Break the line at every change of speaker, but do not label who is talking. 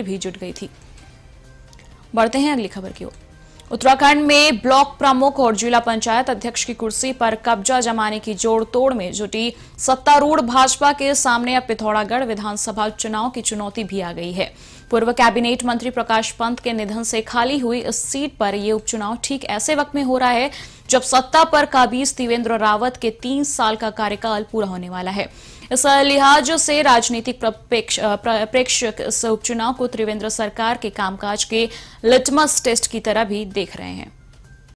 भी जुट गई थी बढ़ते हैं अगली खबर की ओर उत्तराखंड में ब्लॉक प्रमुख और जिला पंचायत अध्यक्ष की कुर्सी पर कब्जा जमाने की जोड़ तोड़ में जुटी सत्तारूढ़ भाजपा के सामने अब पिथौरागढ़ विधानसभा चुनाव की चुनौती भी आ गई है पूर्व कैबिनेट मंत्री प्रकाश पंत के निधन से खाली हुई इस सीट पर यह उपचुनाव ठीक ऐसे वक्त में हो रहा है जब सत्ता पर काबिज त्रिवेंद्र रावत के तीन साल का कार्यकाल पूरा होने वाला है इस लिहाज से राजनीतिक प्रेक्षक इस उपचुनाव को त्रिवेंद्र सरकार के कामकाज के लिटमस टेस्ट की तरह भी देख रहे हैं